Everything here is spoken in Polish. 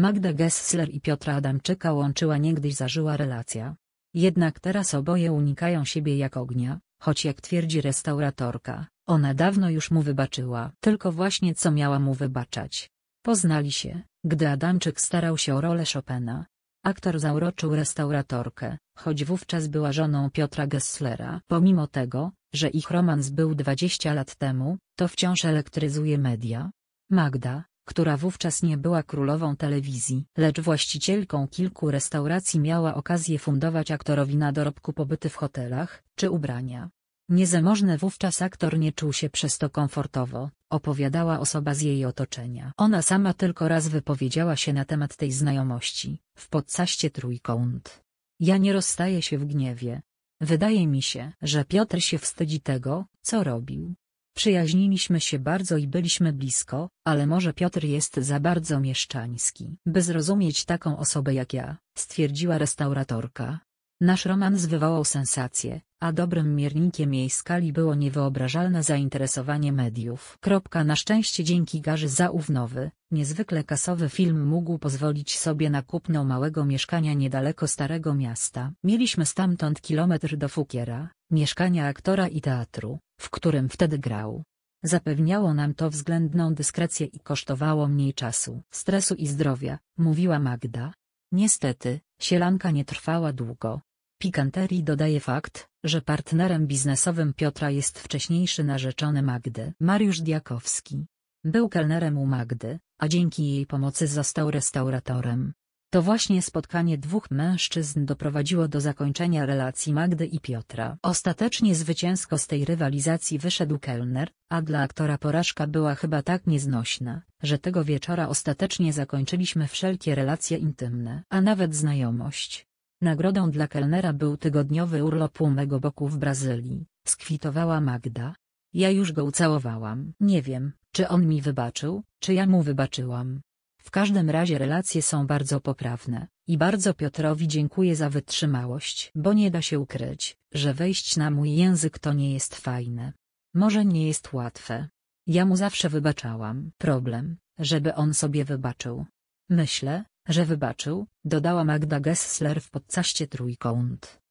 Magda Gessler i Piotra Adamczyka łączyła niegdyś zażyła relacja. Jednak teraz oboje unikają siebie jak ognia, choć jak twierdzi restauratorka, ona dawno już mu wybaczyła. Tylko właśnie co miała mu wybaczać. Poznali się, gdy Adamczyk starał się o rolę Chopina. Aktor zauroczył restauratorkę, choć wówczas była żoną Piotra Gesslera. Pomimo tego, że ich romans był 20 lat temu, to wciąż elektryzuje media. Magda, która wówczas nie była królową telewizji, lecz właścicielką kilku restauracji miała okazję fundować aktorowi na dorobku pobyty w hotelach, czy ubrania. Niezamożny wówczas aktor nie czuł się przez to komfortowo, opowiadała osoba z jej otoczenia. Ona sama tylko raz wypowiedziała się na temat tej znajomości, w podcaście Trójkąt. Ja nie rozstaję się w gniewie. Wydaje mi się, że Piotr się wstydzi tego, co robił. Przyjaźniliśmy się bardzo i byliśmy blisko, ale może Piotr jest za bardzo mieszczański. By zrozumieć taką osobę jak ja, stwierdziła restauratorka, Nasz romans wywołał sensację, a dobrym miernikiem jej skali było niewyobrażalne zainteresowanie mediów. Na szczęście dzięki Garzy Zaufnowy, niezwykle kasowy film mógł pozwolić sobie na kupno małego mieszkania niedaleko Starego Miasta. Mieliśmy stamtąd kilometr do Fukiera, mieszkania aktora i teatru, w którym wtedy grał. Zapewniało nam to względną dyskrecję i kosztowało mniej czasu, stresu i zdrowia, mówiła Magda. Niestety, sielanka nie trwała długo. Pikanterii dodaje fakt, że partnerem biznesowym Piotra jest wcześniejszy narzeczony Magdy Mariusz Diakowski. Był kelnerem u Magdy, a dzięki jej pomocy został restauratorem. To właśnie spotkanie dwóch mężczyzn doprowadziło do zakończenia relacji Magdy i Piotra. Ostatecznie zwycięsko z tej rywalizacji wyszedł kelner, a dla aktora porażka była chyba tak nieznośna, że tego wieczora ostatecznie zakończyliśmy wszelkie relacje intymne, a nawet znajomość. Nagrodą dla kelnera był tygodniowy urlop u mego boku w Brazylii, skwitowała Magda. Ja już go ucałowałam. Nie wiem, czy on mi wybaczył, czy ja mu wybaczyłam. W każdym razie relacje są bardzo poprawne i bardzo Piotrowi dziękuję za wytrzymałość, bo nie da się ukryć, że wejść na mój język to nie jest fajne. Może nie jest łatwe. Ja mu zawsze wybaczałam. Problem, żeby on sobie wybaczył. Myślę, że wybaczył, dodała Magda Gessler w podcaście Trójkąt.